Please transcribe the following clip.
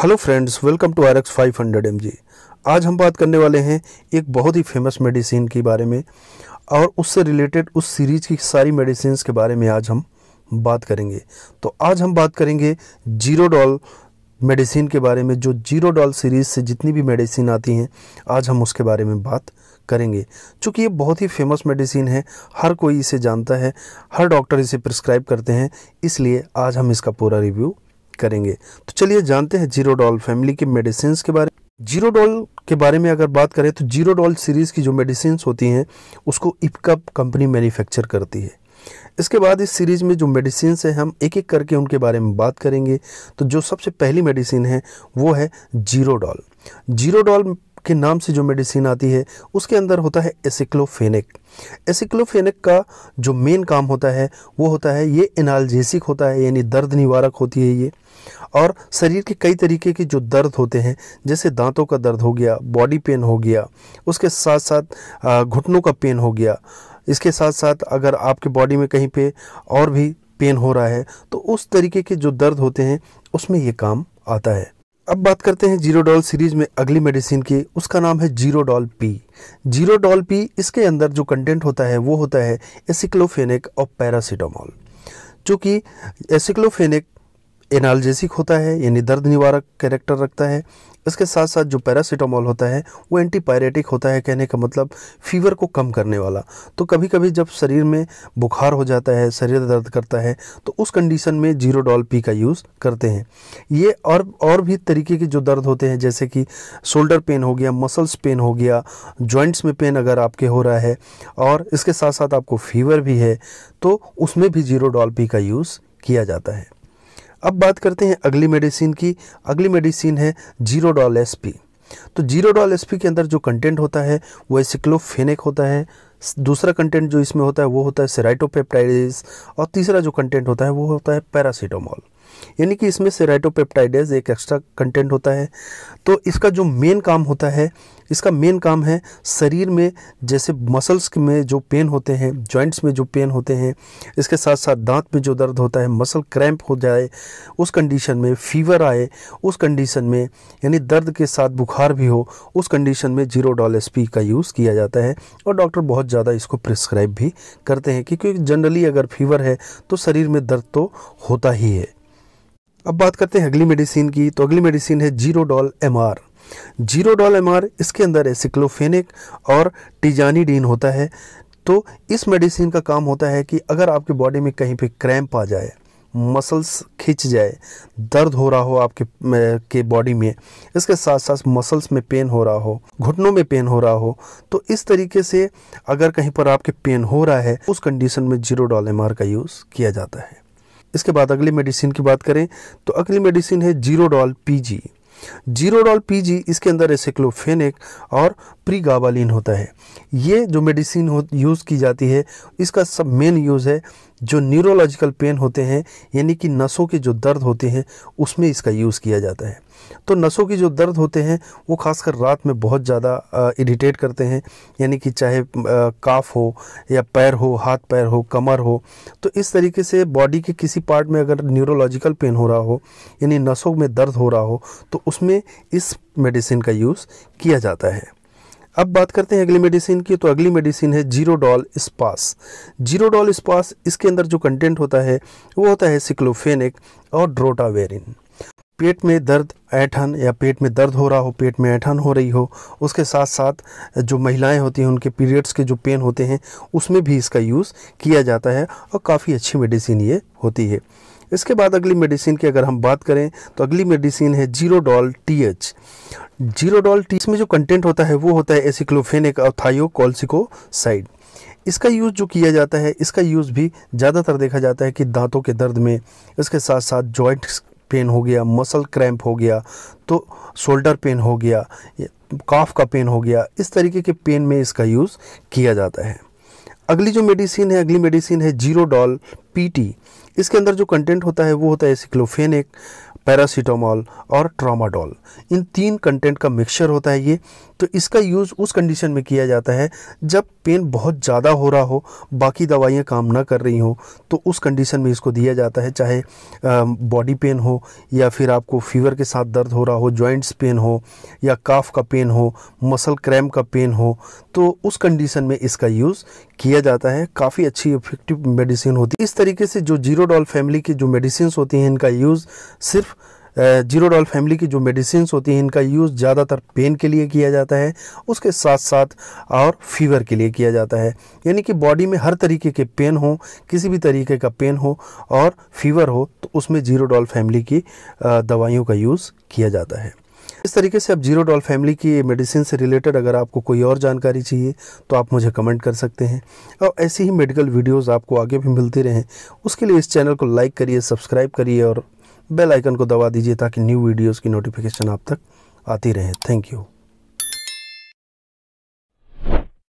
hello friends welcome to R X five hundred M G आज हम बात करने वाले हैं एक बहुत ही फेमस मेडिसिन के बारे में और उससे रिलेटेड उस सीरीज की सारी मेडिसिन के बारे में आज हम बात करेंगे तो आज हम बात करेंगे जीरो डॉल मेडिसिन के बारे में जो जीरो डॉल सीरीज़ से जितनी भी मेडिसिन आती हैं आज हम उसके बारे में बात करेंगे चूँकि ये बहुत ही फेमस मेडिसिन है हर कोई इसे जानता है हर डॉक्टर इसे प्रिस्क्राइब करते हैं इसलिए आज हम इसका पूरा रिव्यू करेंगे तो चलिए जानते हैं जीरो डॉल फैमिली के मेडिसिन के बारे में जीरो डॉल के बारे में अगर बात करें तो जीरो डॉल सीरीज़ की जो मेडिसिन होती हैं उसको इपकप कंपनी मैन्युफैक्चर करती है इसके बाद इस सीरीज़ में जो मेडिसिन है हम एक एक करके उनके बारे में बात करेंगे तो जो सबसे पहली मेडिसिन है वो है जीरो डॉल जीरो डॉल के नाम से जो मेडिसिन आती है उसके अंदर होता है एसिक्लोफेनिक एसिक्लोफेनिक का जो मेन काम होता है वो होता है ये एनाल्जेसिक होता है यानी दर्द निवारक होती है ये और शरीर के कई तरीके के जो दर्द होते हैं जैसे दांतों का दर्द हो गया बॉडी पेन हो गया उसके साथ साथ घुटनों का पेन हो गया इसके साथ साथ अगर आपके बॉडी में कहीं पे और भी पेन हो रहा है तो उस तरीके के जो दर्द होते हैं उसमें ये काम आता है अब बात करते हैं जीरो डॉल सीरीज में अगली मेडिसिन की उसका नाम है Zerodol P Zerodol P इसके अंदर जो कंटेंट होता है वो होता है एसिक्लोफेनिक और पैरासीटामॉल जो कि एसिक्लोफेनिक एनाल्जेसिक होता है यानी दर्द निवारक कैरेक्टर रखता है इसके साथ साथ जो पैरासीटामॉल होता है वो एंटीपायरेटिक होता है कहने का मतलब फीवर को कम करने वाला तो कभी कभी जब शरीर में बुखार हो जाता है शरीर दर्द करता है तो उस कंडीशन में जीरो डॉल पी का यूज़ करते हैं ये और और भी तरीके के जो दर्द होते हैं जैसे कि शोल्डर पेन हो गया मसल्स पेन हो गया जॉइंट्स में पेन अगर आपके हो रहा है और इसके साथ साथ आपको फीवर भी है तो उसमें भी जीरो डॉल पी का यूज़ किया जाता है अब बात करते हैं अगली मेडिसिन की अगली मेडिसिन है जीरो डॉल एस पी तो जीरो डॉल एस पी के अंदर जो कंटेंट होता है वो एसिक्लोफेनिक होता है दूसरा कंटेंट जो इसमें होता है वो होता है सेराइटोपेप्टाइडिस और तीसरा जो कंटेंट होता है वो होता है पैरासीटामोल यानी कि इसमें सेराइटोपेप्टाइडेज एक एक्स्ट्रा कंटेंट होता है तो इसका जो मेन काम होता है इसका मेन काम है शरीर में जैसे मसल्स में जो पेन होते हैं जॉइंट्स में जो पेन होते हैं इसके साथ साथ दांत में जो दर्द होता है मसल क्रैम्प हो जाए उस कंडीशन में फीवर आए उस कंडीशन में यानी दर्द के साथ बुखार भी हो उस कंडीशन में जीरो डॉल एस का यूज़ किया जाता है और डॉक्टर बहुत ज़्यादा इसको प्रिस्क्राइब भी करते हैं क्योंकि जनरली अगर फीवर है तो शरीर में दर्द तो होता ही है अब बात करते हैं अगली मेडिसिन की तो अगली मेडिसिन है Zerodol M R Zerodol M R इसके अंदर है सिक्लोफेनिक और टीजानीडीन होता है तो इस मेडिसिन का काम होता है कि अगर आपकी बॉडी में कहीं पे क्रैम्प आ जाए मसल्स खिंच जाए दर्द हो रहा हो आपके के बॉडी में इसके साथ साथ मसल्स में पेन हो रहा हो घुटनों में पेन हो रहा हो तो इस तरीके से अगर कहीं पर आपके पेन हो रहा है उस कंडीशन में जीरो डॉल एम का यूज़ किया जाता है इसके बाद अगली मेडिसिन की बात करें तो अगली मेडिसिन है जीरोडॉल पीजी जीरोडॉल पीजी इसके अंदर एसिक्लोफेनिक और प्रीगाबालिन होता है ये जो मेडिसिन यूज़ की जाती है इसका सब मेन यूज़ है जो न्यूरोलॉजिकल पेन होते हैं यानी कि नसों के जो दर्द होते हैं उसमें इसका यूज़ किया जाता है तो नसों की जो दर्द होते हैं वो खासकर रात में बहुत ज़्यादा इरीटेट करते हैं यानी कि चाहे काफ हो या पैर हो हाथ पैर हो कमर हो तो इस तरीके से बॉडी के किसी पार्ट में अगर न्यूरोलॉजिकल पेन हो रहा हो यानी नसों में दर्द हो रहा हो तो उसमें इस मेडिसिन का यूज़ किया जाता है अब बात करते हैं अगली मेडिसिन की तो अगली मेडिसिन है जीरोडॉल स्पास जीरोडॉल स्पास इसके अंदर जो कंटेंट होता है वो होता है सिक्लोफेनिक और ड्रोटावेरिन पेट में दर्द ऐठन या पेट में दर्द हो रहा हो पेट में ऐठन हो रही हो उसके साथ साथ जो महिलाएं होती हैं उनके पीरियड्स के जो पेन होते हैं उसमें भी इसका यूज़ किया जाता है और काफ़ी अच्छी मेडिसिन ये होती है इसके बाद अगली मेडिसिन की अगर हम बात करें तो अगली मेडिसिन है Zerodol T H Zerodol T में जो कंटेंट होता है वो होता है एसिक्लोफेनिक और थायोकॉल्सिकोसाइड इसका यूज़ जो किया जाता है इसका यूज़ भी ज़्यादातर देखा जाता है कि दांतों के दर्द में इसके साथ साथ जॉइंट्स पेन हो गया मसल क्रैम्प हो गया तो शोल्डर पेन हो गया काफ का पेन हो गया इस तरीके के पेन में इसका यूज़ किया जाता है अगली जो मेडिसिन है अगली मेडिसिन है जीरो डॉल पीटी इसके अंदर जो कंटेंट होता है वो होता है सिक्लोफेनिक पैरासीटामॉल और ट्रामाडोल इन तीन कंटेंट का मिक्सचर होता है ये तो इसका यूज़ उस कंडीशन में किया जाता है जब पेन बहुत ज़्यादा हो रहा हो बाकी दवाइयाँ काम ना कर रही हो तो उस कंडीशन में इसको दिया जाता है चाहे बॉडी पेन हो या फिर आपको फीवर के साथ दर्द हो रहा हो जॉइंट्स पेन हो या काफ का पेन हो मसल क्रैम का पेन हो तो उस कंडीशन में इसका यूज़ किया जाता है काफ़ी अच्छी इफेक्टिव मेडिसिन होती है इस तरीके से जो जीरो डॉल फैमिली की जो मेडिसिन होती हैं इनका यूज़ सिर्फ जीरोडॉल फैमिली की जो मेडिसिन होती हैं इनका यूज़ ज़्यादातर पेन के लिए किया जाता है उसके साथ साथ और फीवर के लिए किया जाता है यानी कि बॉडी में हर तरीके के पेन हो किसी भी तरीके का पेन हो और फीवर हो तो उसमें जीरोडॉल फैमिली की दवाइयों का यूज़ किया जाता है इस तरीके से अब जीरो डॉल फैमिली की मेडिसिन से रिलेटेड अगर आपको कोई और जानकारी चाहिए तो आप मुझे कमेंट कर सकते हैं और ऐसी ही मेडिकल वीडियोस आपको आगे भी मिलती रहें उसके लिए इस चैनल को लाइक करिए सब्सक्राइब करिए और बेल आइकन को दबा दीजिए ताकि न्यू वीडियोस की नोटिफिकेशन आप तक आती रहे थैंक यू